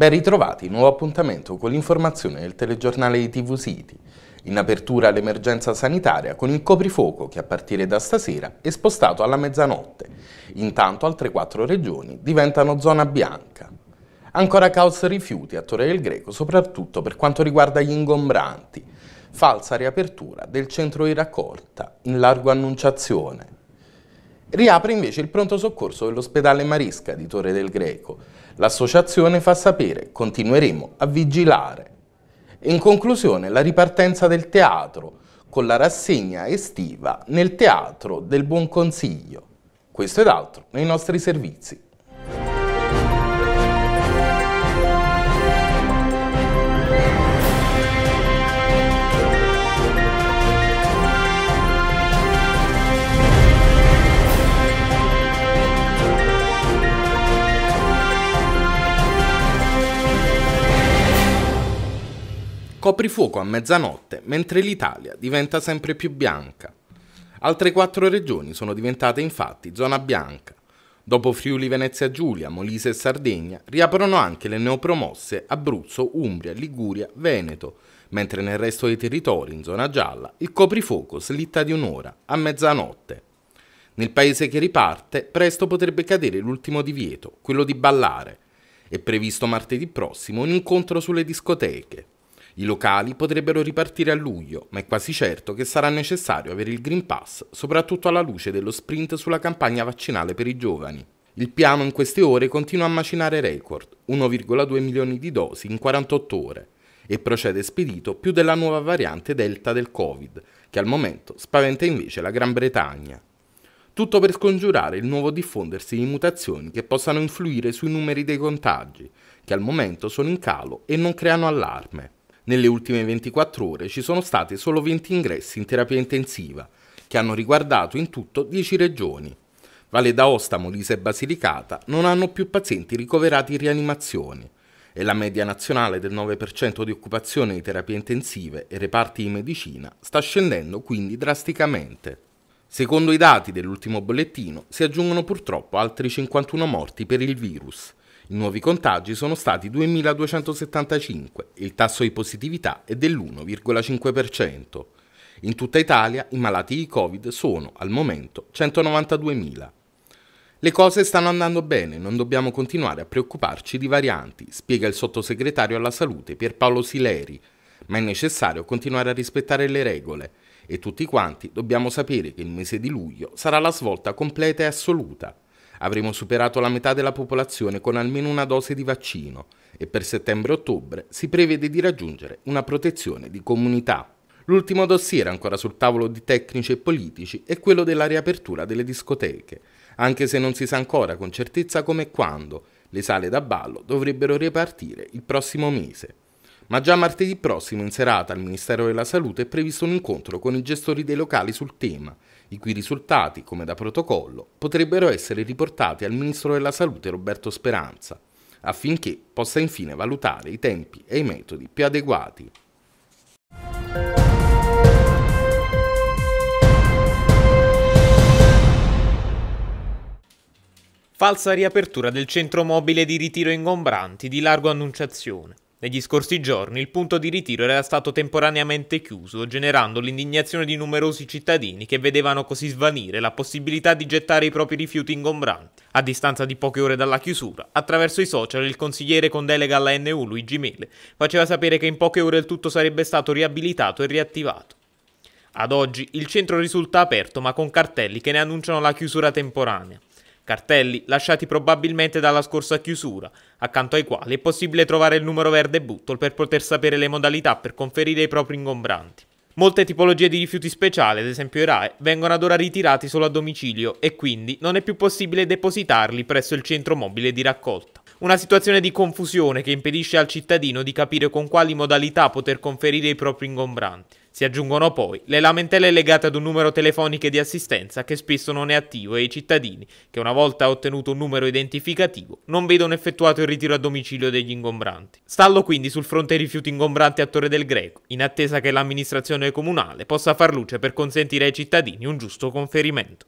Ben ritrovati, nuovo appuntamento con l'informazione del telegiornale di TV City. In apertura l'emergenza sanitaria con il coprifuoco che a partire da stasera è spostato alla mezzanotte. Intanto altre quattro regioni diventano zona bianca. Ancora caos rifiuti a Torre del Greco, soprattutto per quanto riguarda gli ingombranti. Falsa riapertura del centro di raccolta in largo Annunciazione. Riapre invece il pronto soccorso dell'ospedale Marisca di Torre del Greco. L'associazione fa sapere, continueremo a vigilare. In conclusione la ripartenza del teatro, con la rassegna estiva nel Teatro del Buon Consiglio. Questo ed altro nei nostri servizi. Coprifuoco a mezzanotte, mentre l'Italia diventa sempre più bianca. Altre quattro regioni sono diventate infatti zona bianca. Dopo Friuli, Venezia Giulia, Molise e Sardegna, riaprono anche le neopromosse Abruzzo, Umbria, Liguria, Veneto, mentre nel resto dei territori in zona gialla il coprifuoco slitta di un'ora a mezzanotte. Nel paese che riparte, presto potrebbe cadere l'ultimo divieto, quello di ballare. È previsto martedì prossimo un incontro sulle discoteche. I locali potrebbero ripartire a luglio, ma è quasi certo che sarà necessario avere il Green Pass, soprattutto alla luce dello sprint sulla campagna vaccinale per i giovani. Il piano in queste ore continua a macinare record, 1,2 milioni di dosi in 48 ore, e procede spedito più della nuova variante Delta del Covid, che al momento spaventa invece la Gran Bretagna. Tutto per scongiurare il nuovo diffondersi di mutazioni che possano influire sui numeri dei contagi, che al momento sono in calo e non creano allarme. Nelle ultime 24 ore ci sono stati solo 20 ingressi in terapia intensiva, che hanno riguardato in tutto 10 regioni. Valle d'Aosta, Molise e Basilicata non hanno più pazienti ricoverati in rianimazione e la media nazionale del 9% di occupazione di terapie intensive e reparti di medicina sta scendendo quindi drasticamente. Secondo i dati dell'ultimo bollettino si aggiungono purtroppo altri 51 morti per il virus, i nuovi contagi sono stati 2.275, il tasso di positività è dell'1,5%. In tutta Italia i malati di Covid sono al momento 192.000. Le cose stanno andando bene, non dobbiamo continuare a preoccuparci di varianti, spiega il sottosegretario alla salute Pierpaolo Sileri, ma è necessario continuare a rispettare le regole e tutti quanti dobbiamo sapere che il mese di luglio sarà la svolta completa e assoluta avremo superato la metà della popolazione con almeno una dose di vaccino e per settembre-ottobre si prevede di raggiungere una protezione di comunità. L'ultimo dossier ancora sul tavolo di tecnici e politici è quello della riapertura delle discoteche, anche se non si sa ancora con certezza come e quando le sale da ballo dovrebbero ripartire il prossimo mese. Ma già martedì prossimo in serata al Ministero della Salute è previsto un incontro con i gestori dei locali sul tema i cui risultati, come da protocollo, potrebbero essere riportati al Ministro della Salute Roberto Speranza, affinché possa infine valutare i tempi e i metodi più adeguati. Falsa riapertura del centro mobile di ritiro ingombranti di Largo Annunciazione. Negli scorsi giorni il punto di ritiro era stato temporaneamente chiuso, generando l'indignazione di numerosi cittadini che vedevano così svanire la possibilità di gettare i propri rifiuti ingombranti. A distanza di poche ore dalla chiusura, attraverso i social il consigliere con delega alla NU Luigi Mele faceva sapere che in poche ore il tutto sarebbe stato riabilitato e riattivato. Ad oggi il centro risulta aperto ma con cartelli che ne annunciano la chiusura temporanea cartelli lasciati probabilmente dalla scorsa chiusura, accanto ai quali è possibile trovare il numero verde Buttle per poter sapere le modalità per conferire i propri ingombranti. Molte tipologie di rifiuti speciali, ad esempio i RAE, vengono ad ora ritirati solo a domicilio e quindi non è più possibile depositarli presso il centro mobile di raccolta. Una situazione di confusione che impedisce al cittadino di capire con quali modalità poter conferire i propri ingombranti. Si aggiungono poi le lamentele legate ad un numero telefonico di assistenza che spesso non è attivo e i cittadini, che una volta ottenuto un numero identificativo, non vedono effettuato il ritiro a domicilio degli ingombranti. Stallo quindi sul fronte rifiuti ingombranti a Torre del Greco, in attesa che l'amministrazione comunale possa far luce per consentire ai cittadini un giusto conferimento.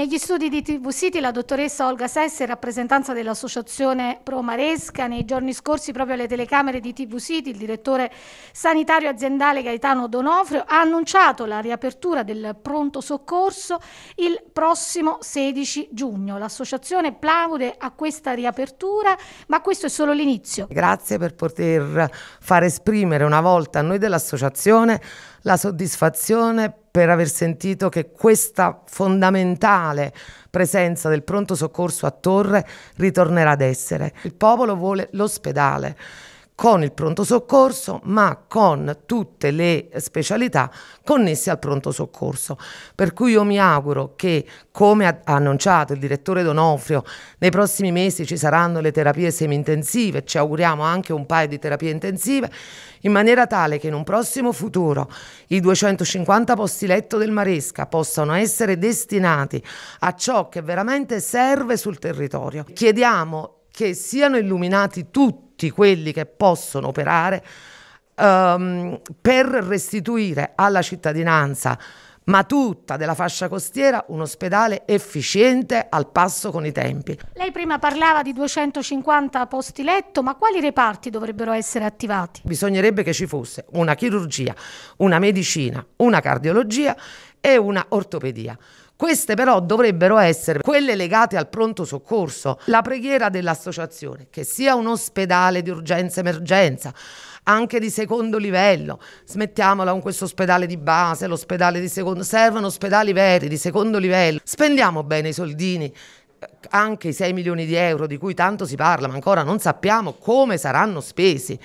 Negli studi di TV City la dottoressa Olga Sesse, rappresentanza dell'associazione Pro Maresca, nei giorni scorsi proprio alle telecamere di TV City, il direttore sanitario aziendale Gaetano Donofrio ha annunciato la riapertura del pronto soccorso il prossimo 16 giugno. L'associazione plaude a questa riapertura, ma questo è solo l'inizio. Grazie per poter far esprimere una volta a noi dell'associazione la soddisfazione per aver sentito che questa fondamentale presenza del pronto soccorso a Torre ritornerà ad essere. Il popolo vuole l'ospedale con il pronto soccorso, ma con tutte le specialità connesse al pronto soccorso. Per cui io mi auguro che, come ha annunciato il direttore Donofrio, nei prossimi mesi ci saranno le terapie semi-intensive, ci auguriamo anche un paio di terapie intensive, in maniera tale che in un prossimo futuro i 250 posti letto del Maresca possano essere destinati a ciò che veramente serve sul territorio. Chiediamo che siano illuminati tutti tutti quelli che possono operare um, per restituire alla cittadinanza ma tutta della fascia costiera un ospedale efficiente al passo con i tempi. Lei prima parlava di 250 posti letto, ma quali reparti dovrebbero essere attivati? Bisognerebbe che ci fosse una chirurgia, una medicina, una cardiologia e una ortopedia. Queste però dovrebbero essere quelle legate al pronto soccorso. La preghiera dell'associazione, che sia un ospedale di urgenza emergenza, anche di secondo livello, smettiamola con questo ospedale di base, l'ospedale di secondo, servono ospedali veri di secondo livello, spendiamo bene i soldini, anche i 6 milioni di euro di cui tanto si parla, ma ancora non sappiamo come saranno spesi.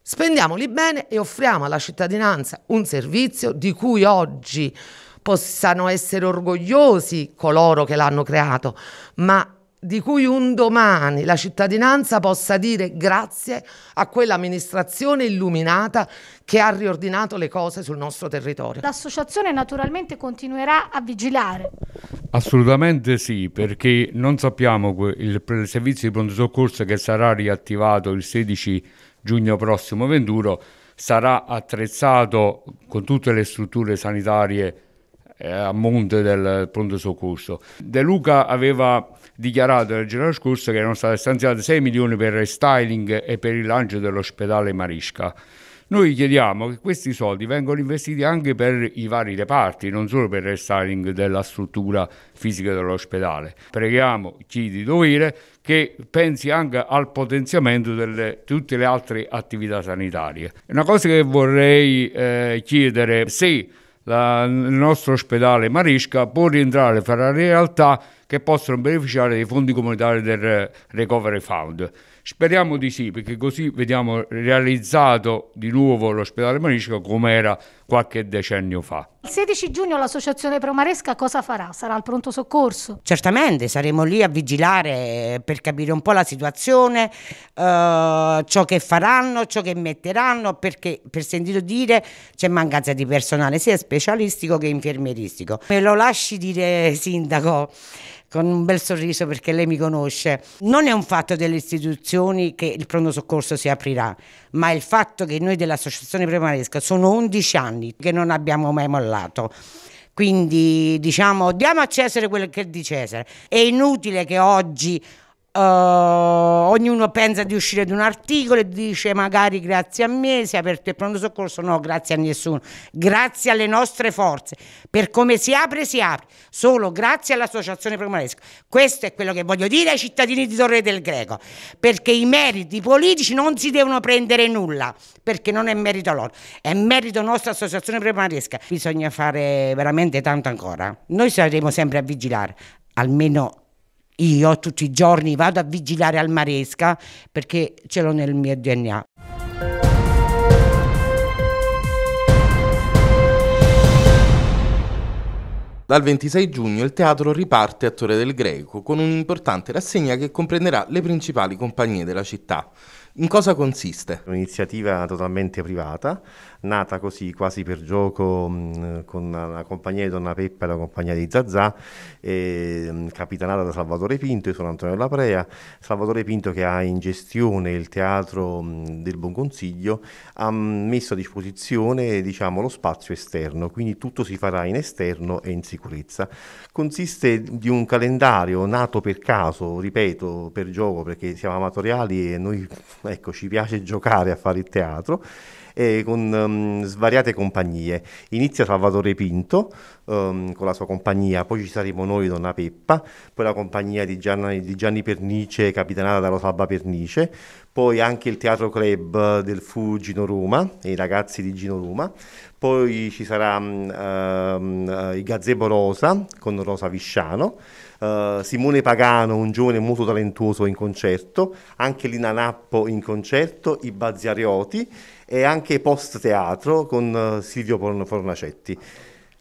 Spendiamoli bene e offriamo alla cittadinanza un servizio di cui oggi possano essere orgogliosi coloro che l'hanno creato, ma di cui un domani la cittadinanza possa dire grazie a quell'amministrazione illuminata che ha riordinato le cose sul nostro territorio. L'associazione naturalmente continuerà a vigilare. Assolutamente sì, perché non sappiamo il servizio di pronto soccorso che sarà riattivato il 16 giugno prossimo 21 sarà attrezzato con tutte le strutture sanitarie eh, a monte del pronto soccorso. De Luca aveva dichiarato nel gennaio scorso che erano state stanziate 6 milioni per restyling e per il lancio dell'ospedale Marisca. Noi chiediamo che questi soldi vengano investiti anche per i vari reparti, non solo per il restyling della struttura fisica dell'ospedale. Preghiamo chi di dovere che pensi anche al potenziamento di tutte le altre attività sanitarie. Una cosa che vorrei eh, chiedere se la, il nostro ospedale Marisca può rientrare fra le realtà che possono beneficiare dei fondi comunitari del Recovery Fund. Speriamo di sì, perché così vediamo realizzato di nuovo l'ospedale Marisca come era qualche decennio fa. Il 16 giugno l'associazione Promaresca cosa farà? Sarà al pronto soccorso? Certamente, saremo lì a vigilare eh, per capire un po' la situazione, eh, ciò che faranno, ciò che metteranno, perché per sentito dire c'è mancanza di personale sia specialistico che infermieristico. Me lo lasci dire sindaco con un bel sorriso perché lei mi conosce. Non è un fatto delle istituzioni che il pronto soccorso si aprirà, ma è il fatto che noi dell'associazione Premaresca sono 11 anni anni che non abbiamo mai mollato. Quindi diciamo diamo a Cesare quello che è di Cesare. È inutile che oggi Uh, ognuno pensa di uscire da un articolo e dice magari grazie a me si è aperto il pronto soccorso no grazie a nessuno grazie alle nostre forze per come si apre si apre solo grazie all'associazione Promaresco questo è quello che voglio dire ai cittadini di Torre del Greco perché i meriti politici non si devono prendere nulla perché non è merito loro è merito nostra associazione primaresca bisogna fare veramente tanto ancora noi saremo sempre a vigilare almeno io tutti i giorni vado a vigilare al Maresca perché ce l'ho nel mio DNA. Dal 26 giugno il teatro riparte a Torre del Greco con un'importante rassegna che comprenderà le principali compagnie della città. In cosa consiste? Un'iniziativa totalmente privata, nata così quasi per gioco mm, con la compagnia di Donna Peppa e la compagnia di Zazà, e, mm, capitanata da Salvatore Pinto e sono Antonio Laprea. Salvatore Pinto che ha in gestione il teatro mm, del Buon Consiglio ha messo a disposizione diciamo, lo spazio esterno, quindi tutto si farà in esterno e in sicurezza. Consiste di un calendario nato per caso, ripeto, per gioco perché siamo amatoriali e noi ecco, ci piace giocare a fare il teatro, eh, con um, svariate compagnie. Inizia Salvatore Pinto um, con la sua compagnia, poi ci saremo noi Donna Peppa, poi la compagnia di Gianni, di Gianni Pernice, capitanata da Rosalba Pernice, poi anche il Teatro Club del Fu Gino Roma e i ragazzi di Gino Roma, poi ci sarà um, uh, il Gazebo Rosa con Rosa Visciano. Eh, Simone Pagano, un giovane molto talentuoso in concerto, anche Lina Nappo in concerto, i Bazziarioti e anche post teatro con eh, Silvio Fornacetti.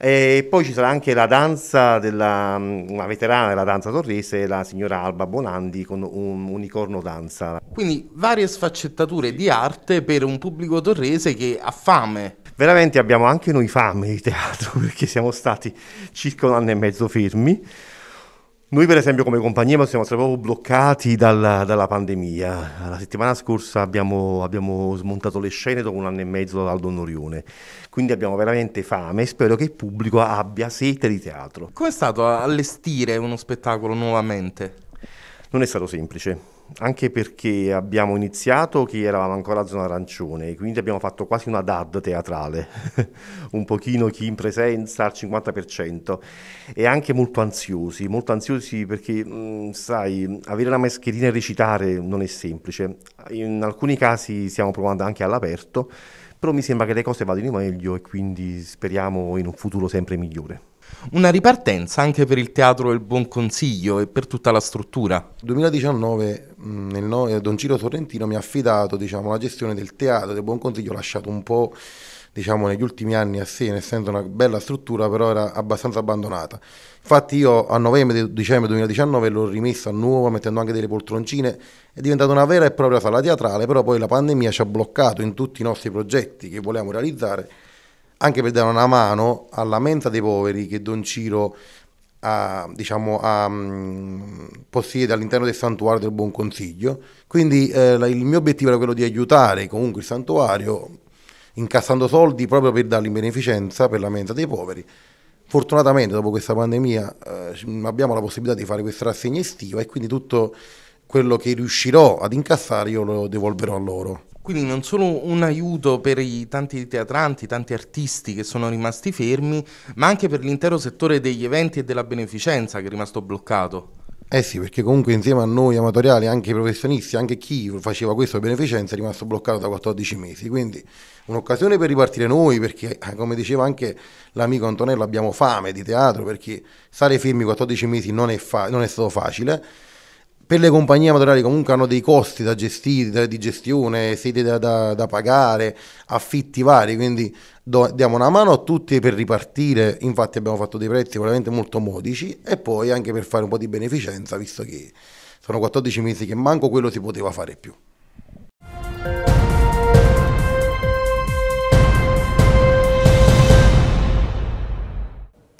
E poi ci sarà anche la danza della una mm, veterana della danza torrese, la signora Alba Bonandi con un unicorno danza. Quindi varie sfaccettature di arte per un pubblico torrese che ha fame. Veramente abbiamo anche noi fame di teatro perché siamo stati circa un anno e mezzo fermi. Noi per esempio come compagnia siamo stati proprio bloccati dalla, dalla, pandemia. La settimana scorsa abbiamo, abbiamo, smontato le scene dopo un anno e mezzo dal Don Orione, quindi abbiamo veramente fame e spero che il pubblico abbia sete di teatro. Com'è stato allestire uno spettacolo nuovamente? Non è stato semplice anche perché abbiamo iniziato che eravamo ancora a zona arancione, quindi abbiamo fatto quasi una DAD teatrale, un pochino chi in presenza al 50% e anche molto ansiosi, molto ansiosi perché mh, sai, avere la mascherina e recitare non è semplice, in alcuni casi stiamo provando anche all'aperto, però mi sembra che le cose vadano meglio e quindi speriamo in un futuro sempre migliore. Una ripartenza anche per il Teatro del Buon Consiglio e per tutta la struttura. Mm, nel 2019 nel, eh, Don Ciro Sorrentino mi ha affidato diciamo, la gestione del Teatro del Buon Consiglio, lasciato un po' diciamo negli ultimi anni a sé, essendo una bella struttura, però era abbastanza abbandonata. Infatti io a novembre dicembre 2019 l'ho rimessa a nuovo, mettendo anche delle poltroncine, è diventata una vera e propria sala teatrale, però poi la pandemia ci ha bloccato in tutti i nostri progetti che volevamo realizzare anche per dare una mano alla menta dei poveri che Don Ciro a, diciamo, a, mm, possiede all'interno del santuario del Buon Consiglio. Quindi eh, il mio obiettivo era quello di aiutare comunque il santuario incassando soldi proprio per dargli beneficenza per la menta dei poveri. Fortunatamente dopo questa pandemia eh, abbiamo la possibilità di fare questa rassegna estiva e quindi tutto quello che riuscirò ad incassare io lo devolverò a loro. Quindi non solo un aiuto per i tanti teatranti, tanti artisti che sono rimasti fermi, ma anche per l'intero settore degli eventi e della beneficenza che è rimasto bloccato. Eh sì, perché comunque insieme a noi amatoriali, anche i professionisti, anche chi faceva questo a beneficenza è rimasto bloccato da 14 mesi. Quindi un'occasione per ripartire noi, perché eh, come diceva anche l'amico Antonello abbiamo fame di teatro, perché stare fermi 14 mesi non è, non è stato facile per le compagnie amatoriali comunque hanno dei costi da gestire, di gestione, sedi da, da, da pagare, affitti vari, quindi do, diamo una mano a tutti per ripartire, infatti abbiamo fatto dei prezzi veramente molto modici e poi anche per fare un po' di beneficenza, visto che sono 14 mesi che manco quello si poteva fare più.